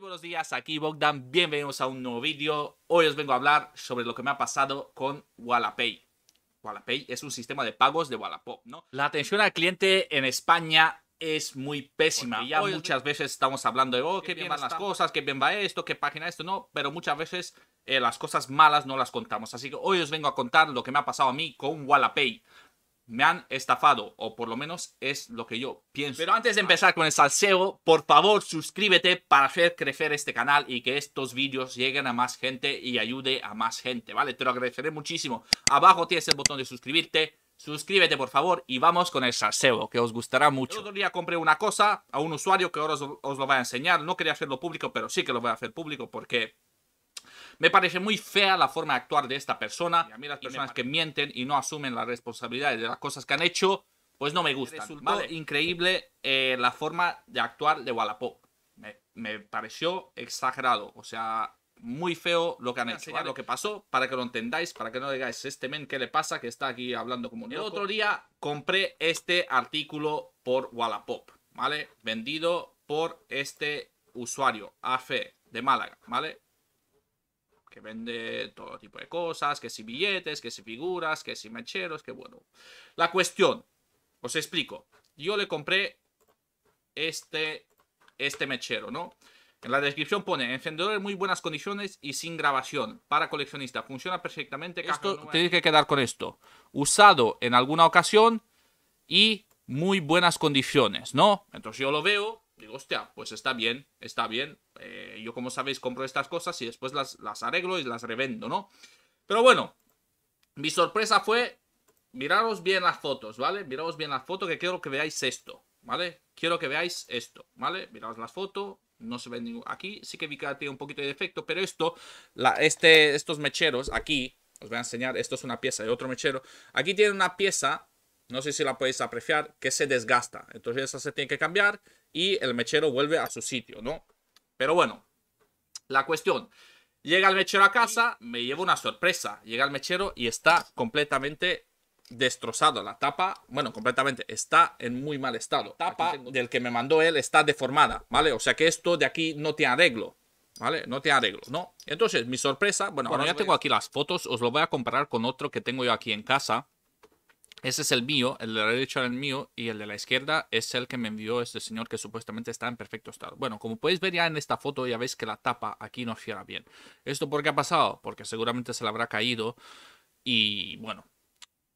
buenos días, aquí Bogdan, bienvenidos a un nuevo vídeo. Hoy os vengo a hablar sobre lo que me ha pasado con Wallapay. Wallapay es un sistema de pagos de Wallapop, ¿no? La atención al cliente en España es muy pésima. ya muchas veces estamos hablando de, oh, qué, bien van las cosas, qué bien va esto, qué página esto, no, pero muchas veces eh, las cosas malas no las contamos. Así que hoy os vengo a contar lo que me ha pasado a mí con Wallapay me han estafado, o por lo menos es lo que yo pienso. Pero antes de ah. empezar con el salseo, por favor suscríbete para hacer crecer este canal y que estos vídeos lleguen a más gente y ayude a más gente, ¿vale? Te lo agradeceré muchísimo. Abajo tienes el botón de suscribirte. Suscríbete por favor y vamos con el salseo, que os gustará mucho. El otro día compré una cosa a un usuario que ahora os, lo voy a enseñar. No quería hacerlo público, pero sí que lo voy a hacer público porque me parece muy fea la forma de actuar de esta persona. Y a mí las personas que mienten y no asumen las responsabilidades de las cosas que han hecho, pues no me gustan. increíble eh, la forma de actuar de Wallapop. Me, pareció exagerado. O sea, muy feo lo que han hecho. Lo que pasó, para que lo entendáis, para que no digáis, este men, ¿qué le pasa? Que está aquí hablando como un loco. El otro día compré este artículo por Wallapop, ¿vale? Vendido por este usuario, AFE, de Málaga, ¿vale? vende todo tipo de cosas, que si billetes, que si figuras, que si mecheros, que bueno. La cuestión, os explico. Yo le compré este, este mechero, ¿no? En la descripción pone encendedor en muy buenas condiciones y sin grabación para coleccionista. Funciona perfectamente. Esto tiene que quedar con esto. Usado en alguna ocasión y muy buenas condiciones, ¿no? Entonces yo lo veo digo, hostia, pues está bien, está bien. Eh, yo, como sabéis, compro estas cosas y después las, las arreglo y las revendo, ¿no? Pero bueno, mi sorpresa fue. Miraros bien las fotos, ¿vale? Miraros bien las fotos, que quiero que veáis esto, ¿vale? Quiero que veáis esto, ¿vale? Miraros las fotos, no se ve ningún... Aquí sí que vi que tiene un poquito de defecto, pero esto, la, este, estos mecheros aquí, os voy a enseñar, esto es una pieza de otro mechero. Aquí tiene una pieza no sé si la podéis apreciar, que se desgasta. Entonces esa se tiene que cambiar y el mechero vuelve a su sitio, ¿no? Pero bueno, la cuestión. Llega el mechero a casa, me llevo una sorpresa. Llega el mechero y está completamente destrozado. La tapa, bueno, completamente, está en muy mal estado. La tapa del que me mandó él está deformada, ¿vale? O sea que esto de aquí no tiene arreglo, ¿vale? No te arreglo, ¿no? Entonces, mi sorpresa, bueno, bueno ya tengo aquí las fotos, os lo voy a comparar con otro que tengo yo aquí en casa. Ese es el mío, el de la derecha era el mío y el de la izquierda es el que me envió este señor que supuestamente está en perfecto estado. Bueno, como podéis ver ya en esta foto, ya veis que la tapa aquí no cierra bien. ¿Esto por qué ha pasado? Porque seguramente se le habrá caído y bueno,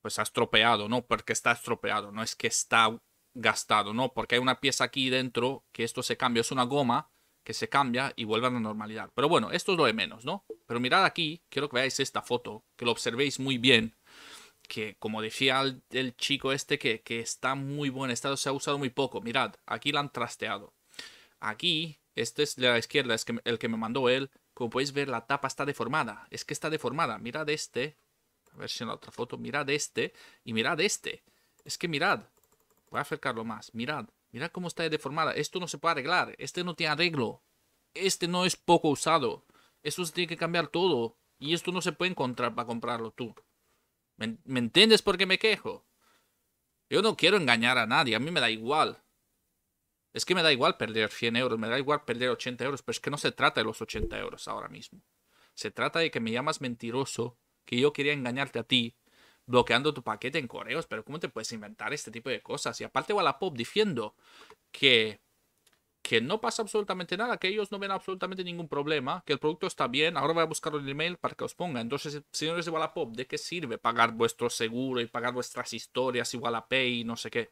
pues ha estropeado, ¿no? Porque está estropeado, no es que está gastado, ¿no? Porque hay una pieza aquí dentro que esto se cambia, es una goma que se cambia y vuelve a la normalidad. Pero bueno, esto es lo de menos, ¿no? Pero mirad aquí, quiero que veáis esta foto, que lo observéis muy bien que como decía el, chico este, que, está muy buen estado, se ha usado muy poco. Mirad, aquí la han trasteado. Aquí, este es de la izquierda, es que, el que me mandó él. Como podéis ver, la tapa está deformada. Es que está deformada. Mirad este. A ver si en la otra foto. Mirad este y mirad este. Es que mirad. Voy a acercarlo más. Mirad. Mirad cómo está deformada. Esto no se puede arreglar. Este no tiene arreglo. Este no es poco usado. Esto se tiene que cambiar todo. Y esto no se puede encontrar para comprarlo tú. ¿Me, entiendes por qué me quejo? Yo no quiero engañar a nadie, a mí me da igual. Es que me da igual perder 100 euros, me da igual perder 80 euros, pero es que no se trata de los 80 euros ahora mismo. Se trata de que me llamas mentiroso, que yo quería engañarte a ti, bloqueando tu paquete en correos, pero ¿cómo te puedes inventar este tipo de cosas? Y aparte a la pop diciendo que que no pasa absolutamente nada, que ellos no ven absolutamente ningún problema, que el producto está bien, ahora voy a buscar el email para que os ponga. Entonces, eh, señores de Wallapop, ¿de qué sirve pagar vuestro seguro y pagar vuestras historias y Wallapay y no sé qué?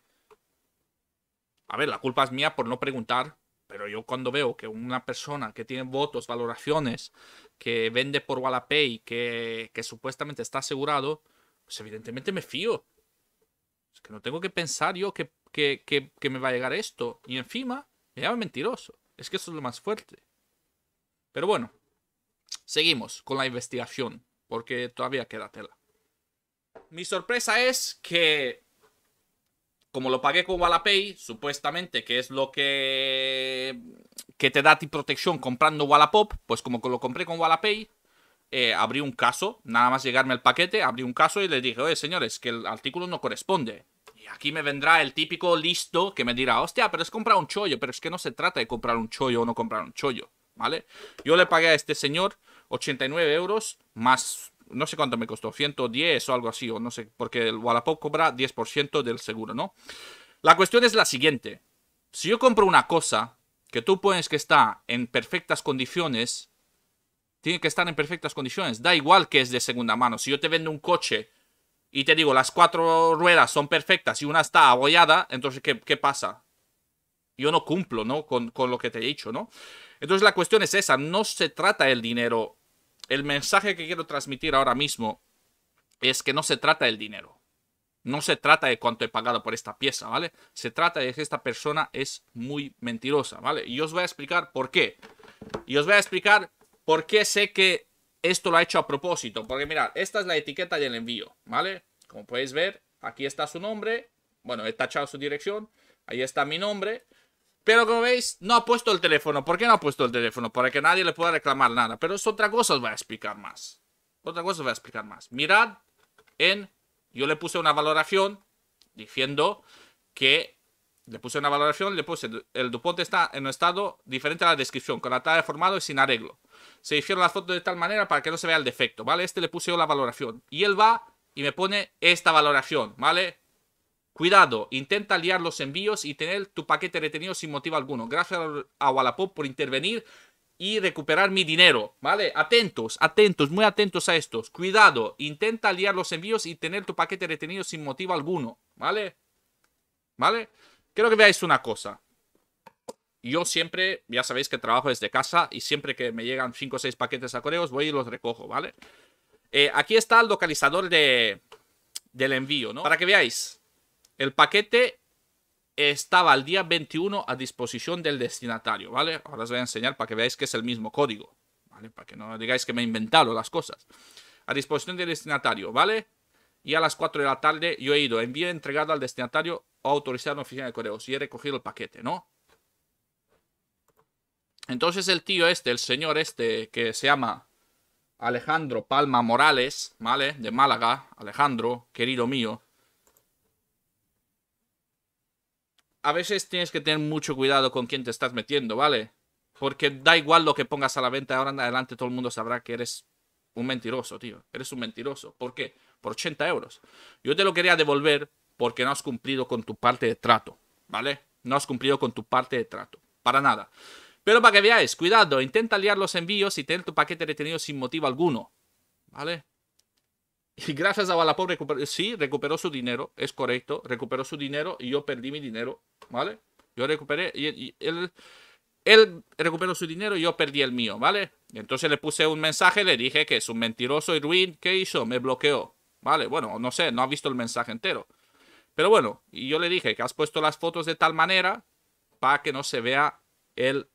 A ver, la culpa es mía por no preguntar, pero yo cuando veo que una persona que tiene votos, valoraciones, que vende por Wallapay, que, que supuestamente está asegurado, pues evidentemente me fío. Es que no tengo que pensar yo que, que, que me va a llegar esto. Y encima me llama mentiroso. Es que eso es lo más fuerte. Pero bueno, seguimos con la investigación, porque todavía queda tela. Mi sorpresa es que, como lo pagué con Wallapay, supuestamente, que es lo que, que te da ti protección comprando Wallapop, pues como lo compré con Wallapay, eh, abrí un caso, nada más llegarme al paquete, abrí un caso y le dije, oye señores, que el artículo no corresponde aquí me vendrá el típico listo que me dirá, hostia, pero es comprar un chollo, pero es que no se trata de comprar un chollo o no comprar un chollo, ¿vale? Yo le pagué a este señor 89 euros más, no sé cuánto me costó, 110 o algo así, o no sé, porque el Wallapop cobra 10% del seguro, ¿no? La cuestión es la siguiente. Si yo compro una cosa que tú pones que está en perfectas condiciones, tiene que estar en perfectas condiciones. Da igual que es de segunda mano. Si yo te vendo un coche y te digo, las cuatro ruedas son perfectas y una está abollada, entonces, ¿qué, pasa? Yo no cumplo, ¿no? Con, lo que te he dicho, ¿no? Entonces la cuestión es esa, no se trata del dinero. El mensaje que quiero transmitir ahora mismo es que no se trata del dinero. No se trata de cuánto he pagado por esta pieza, ¿vale? Se trata de que esta persona es muy mentirosa, ¿vale? Y os voy a explicar por qué. Y os voy a explicar por qué sé que esto lo ha hecho a propósito, porque mirad, esta es la etiqueta del envío, ¿vale? Como podéis ver, aquí está su nombre, bueno, he tachado su dirección, ahí está mi nombre, pero como veis, no ha puesto el teléfono. ¿Por qué no ha puesto el teléfono? Para que nadie le pueda reclamar nada. Pero es otra cosa, os voy a explicar más. Otra cosa os voy a explicar más. Mirad en... Yo le puse una valoración diciendo que... Le puse una valoración, le puse... El Dupont está en un estado diferente a la descripción, con la talla de formado y sin arreglo se hicieron las fotos de tal manera para que no se vea el defecto, ¿vale? Este le puse yo la valoración. Y él va y me pone esta valoración, ¿vale? Cuidado, intenta liar los envíos y tener tu paquete retenido sin motivo alguno. Gracias a Wallapop por intervenir y recuperar mi dinero, ¿vale? Atentos, atentos, muy atentos a estos. Cuidado, intenta liar los envíos y tener tu paquete retenido sin motivo alguno, ¿vale? ¿Vale? Quiero que veáis una cosa. Yo siempre, ya sabéis que trabajo desde casa y siempre que me llegan 5 o 6 paquetes a correos voy y los recojo, ¿vale? Eh, aquí está el localizador de, del envío, ¿no? Para que veáis, el paquete estaba el día 21 a disposición del destinatario, ¿vale? Ahora os voy a enseñar para que veáis que es el mismo código, ¿vale? Para que no digáis que me he inventado las cosas. A disposición del destinatario, ¿vale? Y a las 4 de la tarde yo he ido, envío entregado al destinatario o autorizado en la oficina de correos y he recogido el paquete, ¿no? Entonces el tío este, el señor este, que se llama Alejandro Palma Morales, ¿vale? De Málaga, Alejandro, querido mío. A veces tienes que tener mucho cuidado con quién te estás metiendo, ¿vale? Porque da igual lo que pongas a la venta, ahora en adelante todo el mundo sabrá que eres un mentiroso, tío. Eres un mentiroso. ¿Por qué? Por 80 euros. Yo te lo quería devolver porque no has cumplido con tu parte de trato, ¿vale? No has cumplido con tu parte de trato. Para nada. Pero para que veáis, cuidado, intenta liar los envíos y tener tu paquete retenido sin motivo alguno. ¿Vale? Y gracias a Wallapop recuperó, sí, recuperó su dinero, es correcto, recuperó su dinero y yo perdí mi dinero, ¿vale? Yo recuperé, y, él, él, recuperó su dinero y yo perdí el mío, ¿vale? entonces le puse un mensaje, le dije que es un mentiroso y ruin, ¿qué hizo? Me bloqueó, ¿vale? Bueno, no sé, no ha visto el mensaje entero. Pero bueno, y yo le dije que has puesto las fotos de tal manera para que no se vea el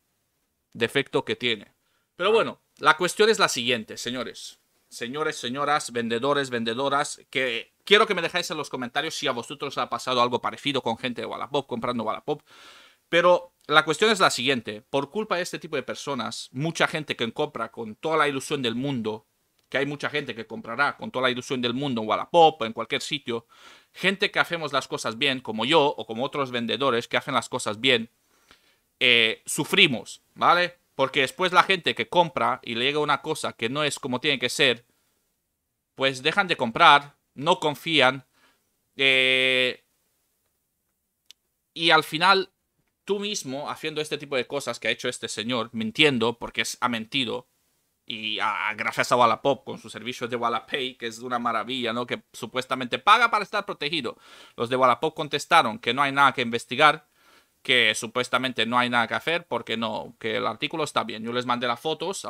defecto que tiene. Pero bueno, la cuestión es la siguiente, señores. Señores, señoras, vendedores, vendedoras, que quiero que me dejáis en los comentarios si a vosotros os ha pasado algo parecido con gente de Wallapop, comprando Wallapop. Pero la cuestión es la siguiente. Por culpa de este tipo de personas, mucha gente que compra con toda la ilusión del mundo, que hay mucha gente que comprará con toda la ilusión del mundo en Wallapop, en cualquier sitio, gente que hacemos las cosas bien, como yo o como otros vendedores que hacen las cosas bien, eh, sufrimos, ¿vale? Porque después la gente que compra y le llega una cosa que no es como tiene que ser, pues dejan de comprar, no confían. Eh, y al final, tú mismo, haciendo este tipo de cosas que ha hecho este señor, mintiendo, porque es, ha mentido, y gracias a Wallapop con sus servicios de Wallapay, que es una maravilla, ¿no? Que supuestamente paga para estar protegido. Los de Wallapop contestaron que no hay nada que investigar que supuestamente no hay nada que hacer porque no, que el artículo está bien. Yo les mandé las fotos,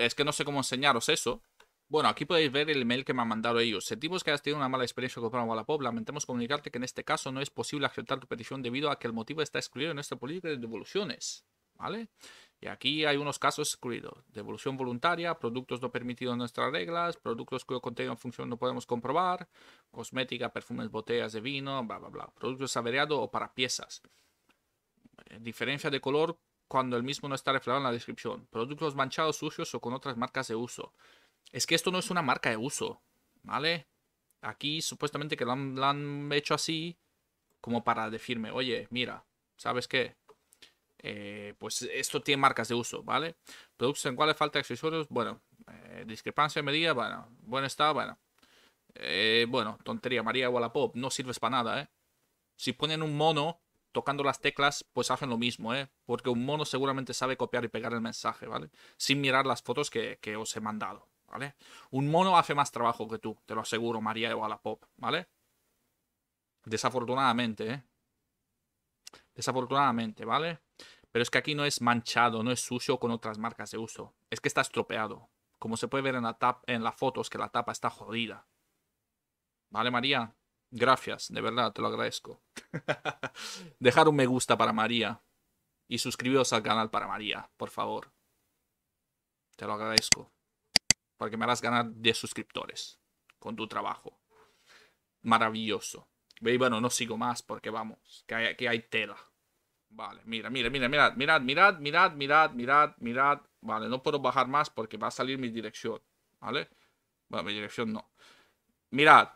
es que no sé cómo enseñaros eso. Bueno, aquí podéis ver el mail que me han mandado ellos. Sentimos que has tenido una mala experiencia con pobla Lamentamos comunicarte que en este caso no es posible aceptar tu petición debido a que el motivo está excluido en nuestra política de devoluciones. ¿Vale? Y aquí hay unos casos excluidos. Devolución voluntaria, productos no permitidos en nuestras reglas, productos cuyo contenido en función no podemos comprobar, cosmética, perfumes, botellas de vino, bla, bla, bla. Productos averiados o para piezas. Diferencia de color cuando el mismo no está reflejado en la descripción. Productos manchados, sucios o con otras marcas de uso. Es que esto no es una marca de uso, ¿vale? Aquí supuestamente que lo han, hecho así como para decirme, oye, mira, ¿sabes qué? Eh, pues esto tiene marcas de uso, ¿vale? Productos en cuales falta accesorios, bueno, eh, discrepancia de medida, bueno, buen estado, bueno. Eh, bueno, tontería, María Wallapop, no sirves para nada, Si ponen un mono tocando las teclas, pues hacen lo mismo, ¿eh? Porque un mono seguramente sabe copiar y pegar el mensaje, ¿vale? Sin mirar las fotos que, os he mandado, ¿vale? Un mono hace más trabajo que tú, te lo aseguro, María o a la pop, ¿vale? Desafortunadamente, ¿eh? Desafortunadamente, ¿vale? Pero es que aquí no es manchado, no es sucio con otras marcas de uso. Es que está estropeado. Como se puede ver en la, tap en la foto, que la tapa está jodida. ¿Vale, María? Gracias, de verdad, te lo agradezco. Dejar un me gusta para María. Y suscribiros al canal para María, por favor. Te lo agradezco. Porque me harás ganar 10 suscriptores con tu trabajo. Maravilloso. Y bueno, no sigo más porque vamos, que hay, que hay tela. Vale, mira, mira, mira, mirad, mirad, mirad, mirad, mirad, mirad, mirad. Vale, no puedo bajar más porque va a salir mi dirección. ¿Vale? Bueno, mi dirección no. Mirad,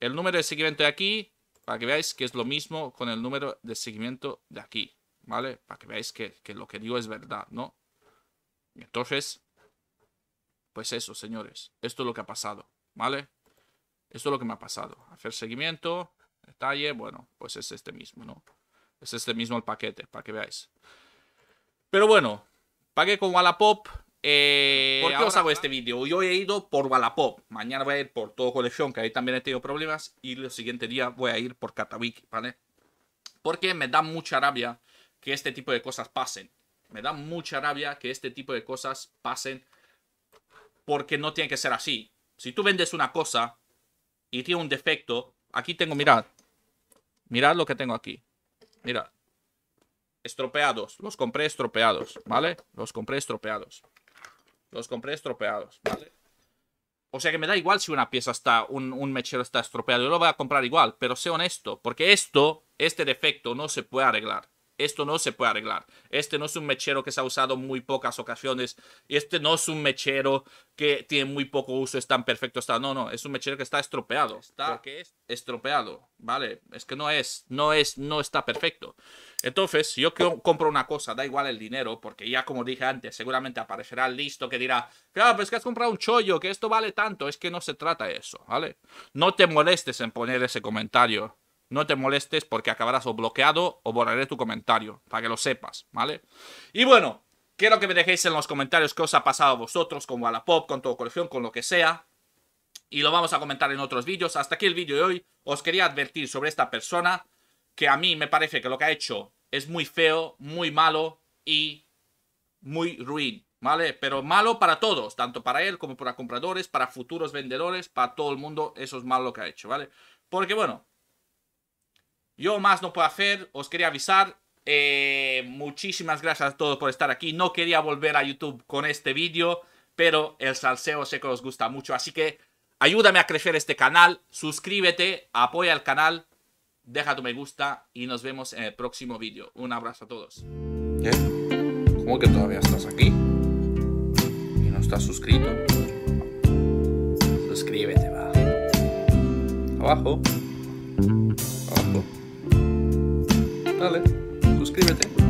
el número de seguimiento de aquí, para que veáis que es lo mismo con el número de seguimiento de aquí, ¿vale? Para que veáis que, lo que digo es verdad, ¿no? Entonces, pues eso, señores, esto es lo que ha pasado, ¿vale? Esto es lo que me ha pasado. Hacer seguimiento, detalle, bueno, pues es este mismo, ¿no? Es este mismo el paquete, para que veáis. Pero bueno, pagué con Wallapop, eh, ¿Por qué os hago este vídeo? Yo he ido por Wallapop, mañana voy a ir por todo colección, que ahí también he tenido problemas, y el siguiente día voy a ir por Catawiki, ¿vale? Porque me da mucha rabia que este tipo de cosas pasen. Me da mucha rabia que este tipo de cosas pasen porque no tiene que ser así. Si tú vendes una cosa y tiene un defecto, aquí tengo, mirad, mirad lo que tengo aquí, mirad. Estropeados, los compré estropeados, ¿vale? Los compré estropeados. Los compré estropeados, ¿vale? O sea que me da igual si una pieza está, un, mechero está estropeado, yo lo voy a comprar igual, pero sé honesto, porque esto, este defecto no se puede arreglar. Esto no se puede arreglar. Este no es un mechero que se ha usado muy pocas ocasiones. Este no es un mechero que tiene muy poco uso, es tan perfecto está No, no, es un mechero que está estropeado. Está que es estropeado, ¿vale? Es que no es, no es, no está perfecto. Entonces, yo yo compro una cosa, da igual el dinero, porque ya como dije antes, seguramente aparecerá listo que dirá, claro, pues es que has comprado un chollo, que esto vale tanto. Es que no se trata de eso, ¿vale? No te molestes en poner ese comentario no te molestes porque acabarás o bloqueado o borraré tu comentario, para que lo sepas, ¿vale? Y bueno, quiero que me dejéis en los comentarios qué os ha pasado a vosotros con Wallapop, con todo colección, con lo que sea. Y lo vamos a comentar en otros vídeos. Hasta aquí el vídeo de hoy. Os quería advertir sobre esta persona que a mí me parece que lo que ha hecho es muy feo, muy malo y muy ruin, ¿vale? Pero malo para todos, tanto para él como para compradores, para futuros vendedores, para todo el mundo, eso es malo lo que ha hecho, ¿vale? Porque bueno, yo más no puedo hacer, os quería avisar. Eh, muchísimas gracias a todos por estar aquí. No quería volver a YouTube con este vídeo, pero el salseo sé que os gusta mucho. Así que ayúdame a crecer este canal, suscríbete, apoya el canal, deja tu me gusta y nos vemos en el próximo vídeo. Un abrazo a todos. ¿Eh? ¿Cómo que todavía estás aquí? ¿Y no estás suscrito? Suscríbete, va. Abajo. Abajo. Personal है